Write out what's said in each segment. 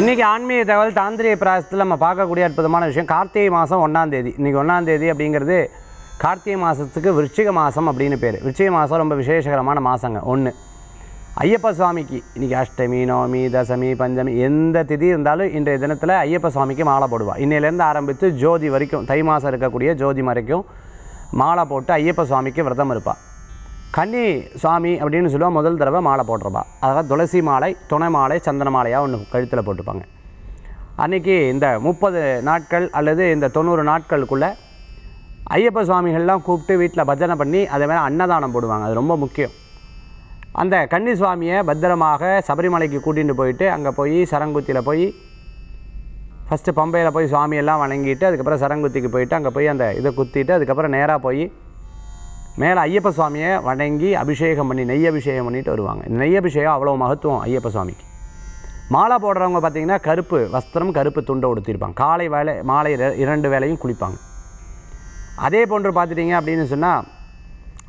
இன்றைக்கி ஆன்மீக தகவல் தாந்திரிய பிராயத்தில் நம்ம பார்க்கக்கூடிய அற்புதமான விஷயம் கார்த்திகை மாதம் ஒன்றாந்தேதி இன்றைக்கி ஒன்றாந்தேதி அப்படிங்கிறது கார்த்திகை மாதத்துக்கு விருச்சிக மாதம் அப்படின்னு பேர் விருச்சிக மாதம் ரொம்ப விசேஷகரமான மாதங்க ஒன்று ஐயப்ப சுவாமிக்கு இன்றைக்கி அஷ்டமி நவமி தசமி பஞ்சமி எந்த திதி இருந்தாலும் இன்றைய தினத்தில் ஐயப்ப சுவாமிக்கு மாலை போடுவா இன்னையிலேருந்து ஆரம்பித்து ஜோதி வரைக்கும் தை மாதம் இருக்கக்கூடிய ஜோதி வரைக்கும் மாலை போட்டு ஐயப்ப சுவாமிக்கு விரதம் இருப்பாள் கன்னி சுவாமி அப்படின்னு சொல்லுவாள் முதல் தடவை மாலை போட்டிருப்பா அதாவது துளசி மாலை துணை மாலை சந்தன மாலையாக ஒன்று கழுத்தில் போட்டுப்பாங்க அன்றைக்கி இந்த முப்பது நாட்கள் அல்லது இந்த தொண்ணூறு நாட்களுக்குள்ளே ஐயப்ப சுவாமிகள்லாம் கூப்பிட்டு வீட்டில் பஜனை பண்ணி அதே மாதிரி அன்னதானம் போடுவாங்க அது ரொம்ப முக்கியம் அந்த கன்னி சுவாமியை பத்திரமாக சபரிமலைக்கு கூட்டிகிட்டு போயிட்டு அங்கே போய் சரங்குத்தியில் போய் ஃபஸ்ட்டு பம்பையில் போய் சுவாமியெல்லாம் வணங்கிட்டு அதுக்கப்புறம் சரங்குத்திக்கு போயிட்டு அங்கே போய் அந்த இதை குத்திட்டு அதுக்கப்புறம் நேராக போய் மேலே ஐயப்ப சுவாமியை வணங்கி அபிஷேகம் பண்ணி நெய் அபிஷேகம் பண்ணிட்டு வருவாங்க இந்த நெய் அபிஷேகம் அவ்வளோ மகத்துவம் ஐயப்ப சுவாமிக்கு மாலை போடுறவங்க பார்த்திங்கன்னா கருப்பு வஸ்திரம் கருப்பு துண்டை உடுத்திருப்பாங்க காலை வேலை மாலை இரண்டு வேலையும் குளிப்பாங்க அதே போன்று பார்த்துட்டிங்க அப்படின்னு சொன்னால்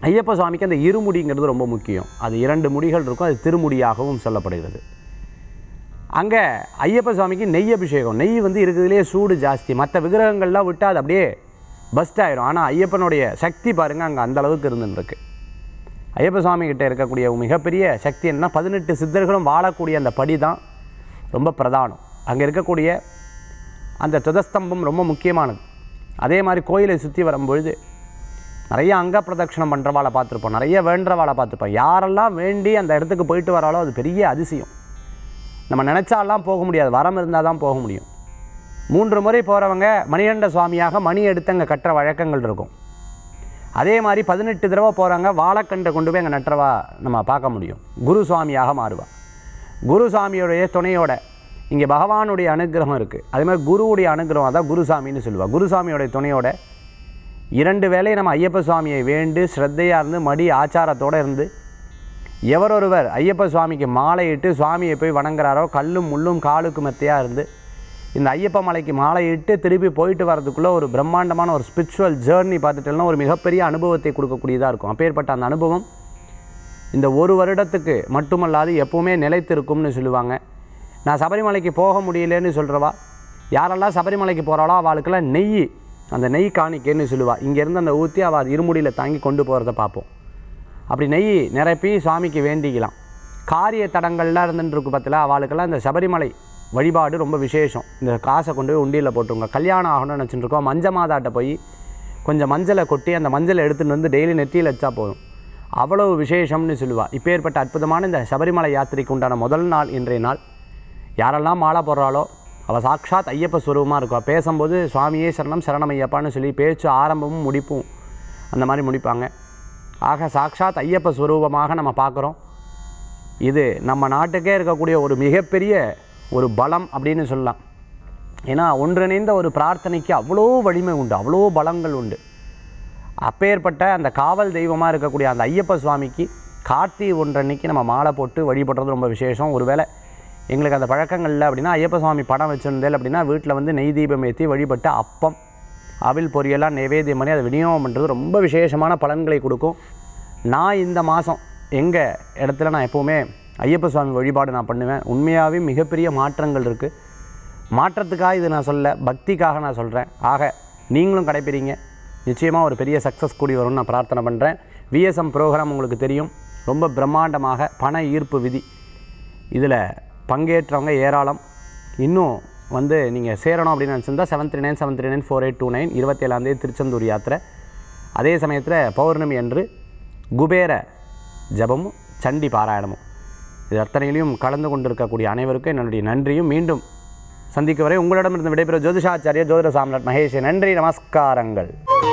ஐயப்ப சுவாமிக்கு அந்த இருமுடிங்கிறது ரொம்ப முக்கியம் அது இரண்டு முடிகள் இருக்கும் அது திருமுடியாகவும் சொல்லப்படுகிறது அங்கே ஐயப்ப சுவாமிக்கு நெய் அபிஷேகம் நெய் வந்து இருக்கிறதுலே சூடு ஜாஸ்தி மற்ற விக்கிரகங்கள்லாம் விட்டால் அது அப்படியே பஸ்ட் ஆகிரும் ஆனால் ஐயப்பனுடைய சக்தி பாருங்கள் அங்கே அந்த அளவுக்கு இருந்துருக்கு ஐயப்ப கிட்டே இருக்கக்கூடிய மிகப்பெரிய சக்தி என்ன பதினெட்டு சித்தர்களும் வாழக்கூடிய அந்த படி தான் ரொம்ப பிரதானம் அங்கே இருக்கக்கூடிய அந்த துதஸ்தம்பம் ரொம்ப முக்கியமானது அதே மாதிரி கோயிலை சுற்றி வரும்பொழுது நிறைய அங்க பிரதட்சணம் பண்ணுறவாளை பார்த்துருப்போம் நிறைய வேண்டவாளை பார்த்துருப்போம் யாரெல்லாம் வேண்டி அந்த இடத்துக்கு போயிட்டு வராலோ அது பெரிய அதிசயம் நம்ம நினச்சாலாம் போக முடியாது வரம் இருந்தால் தான் போக முடியும் மூன்று முறை போகிறவங்க மணிகண்ட சுவாமியாக மணி எடுத்து அங்கே கட்டுற வழக்கங்கள் இருக்கும் அதே மாதிரி பதினெட்டு தடவை போகிறாங்க வாழைக்கண்டை கொண்டு போய் அங்கே நட்டுறவா நம்ம பார்க்க முடியும் குரு சுவாமியாக மாறுவா குரு சுவாமியோடைய துணையோட இங்கே பகவானுடைய அனுகிரகம் இருக்குது அதே மாதிரி குருவுடைய அனுகிரகம் தான் குருசாமின்னு சொல்லுவாள் குருசாமியோடைய துணையோட இரண்டு வேலையை நம்ம ஐயப்ப சுவாமியை வேண்டு ஸ்ரத்தையாக இருந்து மடி ஆச்சாரத்தோடு இருந்து எவரொருவர் ஐயப்ப சுவாமிக்கு மாலையிட்டு சுவாமியை போய் வணங்குறாரோ கல்லும் முள்ளும் காலுக்கு மத்தியாக இருந்து இந்த ஐயப்ப மலைக்கு மாலையிட்டு திருப்பி போயிட்டு வரதுக்குள்ளே ஒரு பிரம்மாண்டமான ஒரு ஸ்பிரிச்சுவல் ஜேர்னி பார்த்துட்டு ஒரு மிகப்பெரிய அனுபவத்தை கொடுக்கக்கூடியதாக இருக்கும் அப்பேற்பட்ட அந்த அனுபவம் இந்த ஒரு வருடத்துக்கு மட்டுமல்லாது எப்போவுமே நிலைத்திருக்கும்னு சொல்லுவாங்க நான் சபரிமலைக்கு போக முடியலன்னு சொல்கிறவா யாரெல்லாம் சபரிமலைக்கு போகிறாளோ அவளுக்கெல்லாம் நெய் அந்த நெய் காணிக்கைன்னு சொல்லுவாள் இங்கேருந்து அந்த ஊற்றி அவள் இருமுடியில் தாங்கி கொண்டு போகிறத பார்ப்போம் அப்படி நெய் நிரப்பி சுவாமிக்கு வேண்டிக்கலாம் காரிய தடங்கள்லாம் இருந்துட்டுருக்கு இருக்கு பார்த்தல அவளுக்கெல்லாம் இந்த சபரிமலை வழிபாடு ரொம்ப விசேஷம் இந்த காசை கொண்டு போய் உண்டியில் போட்டுருங்க கல்யாணம் ஆகணும்னு நினச்சிட்டு இருக்கோம் மஞ்ச மாதாட்ட போய் கொஞ்சம் மஞ்சளை கொட்டி அந்த மஞ்சளை எடுத்துகிட்டு வந்து டெய்லி நெத்தியில் வச்சா போதும் அவ்வளவு விசேஷம்னு சொல்லுவாள் இப்போ ஏற்பட்ட அற்புதமான இந்த சபரிமலை யாத்திரைக்கு உண்டான முதல் நாள் இன்றைய நாள் யாரெல்லாம் மாலை போடுறாளோ அவள் சாட்சாத் ஐயப்ப சுரூபமாக இருக்கும் பேசும்போது சுவாமியே சரணம் சரணம் ஐயப்பான்னு சொல்லி பேச்சு ஆரம்பமும் முடிப்பும் அந்த மாதிரி முடிப்பாங்க ஆக சாட்சாத் ஐயப்ப சுரூபமாக நம்ம பார்க்குறோம் இது நம்ம நாட்டுக்கே இருக்கக்கூடிய ஒரு மிகப்பெரிய ஒரு பலம் அப்படின்னு சொல்லலாம் ஏன்னா ஒன்றிணைந்த ஒரு பிரார்த்தனைக்கு அவ்வளோ வலிமை உண்டு அவ்வளோ பலங்கள் உண்டு அப்பேற்பட்ட அந்த காவல் தெய்வமாக இருக்கக்கூடிய அந்த ஐயப்ப சுவாமிக்கு கார்த்திகை ஒன்றன்னைக்கு நம்ம மாலை போட்டு வழிபடுறது ரொம்ப விசேஷம் ஒருவேளை எங்களுக்கு அந்த பழக்கங்களில் அப்படின்னா ஐயப்ப சுவாமி படம் வச்சுருந்தேன் அப்படின்னா வீட்டில் வந்து நெய் தீபம் ஏற்றி வழிபட்டு அப்பம் அவில் பொரியலாம் நைவேத்தியம் பண்ணி அதை விநியோகம் பண்ணுறது ரொம்ப விசேஷமான பலன்களை கொடுக்கும் நான் இந்த மாதம் எங்கள் இடத்துல நான் எப்போவுமே ஐயப்ப சுவாமி வழிபாடு நான் பண்ணுவேன் உண்மையாகவே மிகப்பெரிய மாற்றங்கள் இருக்குது மாற்றத்துக்காக இது நான் சொல்ல பக்திக்காக நான் சொல்கிறேன் ஆக நீங்களும் கடைப்பிடிங்க நிச்சயமாக ஒரு பெரிய சக்ஸஸ் கூடி வரும்னு நான் பிரார்த்தனை பண்ணுறேன் விஎஸ்எம் ப்ரோக்ராம் உங்களுக்கு தெரியும் ரொம்ப பிரம்மாண்டமாக பண ஈர்ப்பு விதி இதில் பங்கேற்றவங்க ஏராளம் இன்னும் வந்து நீங்கள் சேரணும் அப்படின்னு நினச்சிருந்தா seven three nine seven three nine four eight two nine இருபத்தேழாந்தேதி திருச்செந்தூர் யாத்திரை அதே சமயத்தில் பௌர்ணமி அன்று குபேர ஜபமும் சண்டி பாராயணமும் இது அத்தனையிலையும் கலந்து கொண்டிருக்கக்கூடிய அனைவருக்கும் என்னுடைய நன்றியும் மீண்டும் சந்திக்கும் வரை உங்களிடமிருந்து விடைபெறும் ஜோதிஷாச்சாரிய ஜோதிட சாம்ராட் மகேஷ் நன்றி நமஸ்காரங்கள்